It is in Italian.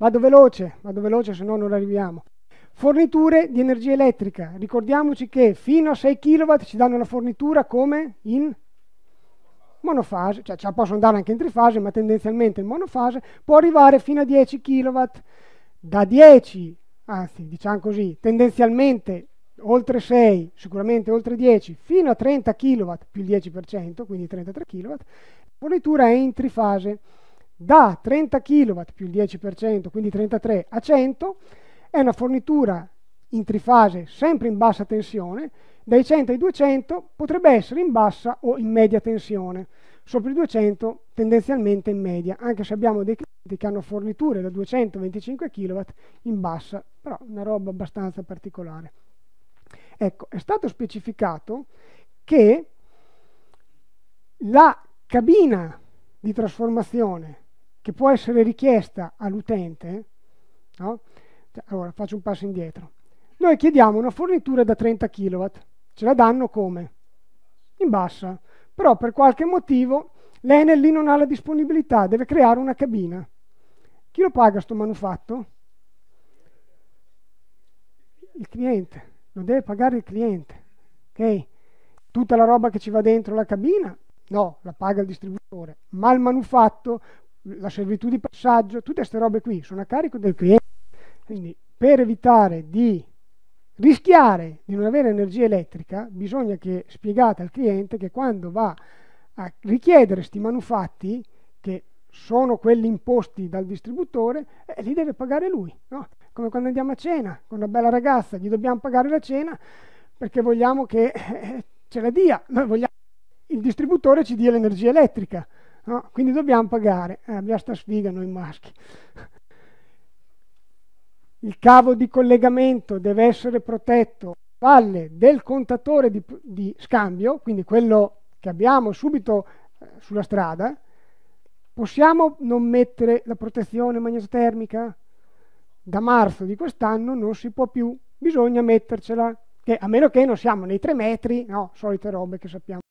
Vado veloce, vado veloce, se no non arriviamo. Forniture di energia elettrica. Ricordiamoci che fino a 6 kW ci danno la fornitura come in monofase, cioè ci possono andare anche in trifase, ma tendenzialmente in monofase, può arrivare fino a 10 kW. Da 10, anzi diciamo così, tendenzialmente oltre 6, sicuramente oltre 10, fino a 30 kW più il 10%, quindi 33 kW, la fornitura è in trifase da 30 kW più il 10%, quindi 33 a 100, è una fornitura in trifase sempre in bassa tensione, dai 100 ai 200 potrebbe essere in bassa o in media tensione, sopra i 200 tendenzialmente in media, anche se abbiamo dei clienti che hanno forniture da 225 kW in bassa, però una roba abbastanza particolare. Ecco, è stato specificato che la cabina di trasformazione che può essere richiesta all'utente, no? Cioè, allora faccio un passo indietro, noi chiediamo una fornitura da 30 kW, ce la danno come? In bassa, però per qualche motivo l'Enel lì non ha la disponibilità, deve creare una cabina. Chi lo paga sto manufatto? Il cliente, lo deve pagare il cliente, ok? Tutta la roba che ci va dentro la cabina, no, la paga il distributore, ma il manufatto la servitù di passaggio, tutte queste robe qui sono a carico del cliente. Quindi per evitare di rischiare di non avere energia elettrica, bisogna che spiegate al cliente che quando va a richiedere questi manufatti, che sono quelli imposti dal distributore, eh, li deve pagare lui. No? Come quando andiamo a cena con una bella ragazza, gli dobbiamo pagare la cena perché vogliamo che eh, ce la dia, noi vogliamo che il distributore ci dia l'energia elettrica. No? Quindi dobbiamo pagare, eh, abbiamo sta sfiga noi maschi. Il cavo di collegamento deve essere protetto valle del contatore di, di scambio, quindi quello che abbiamo subito eh, sulla strada, possiamo non mettere la protezione magnetotermica? Da marzo di quest'anno non si può più, bisogna mettercela, che, a meno che non siamo nei tre metri, no, solite robe che sappiamo.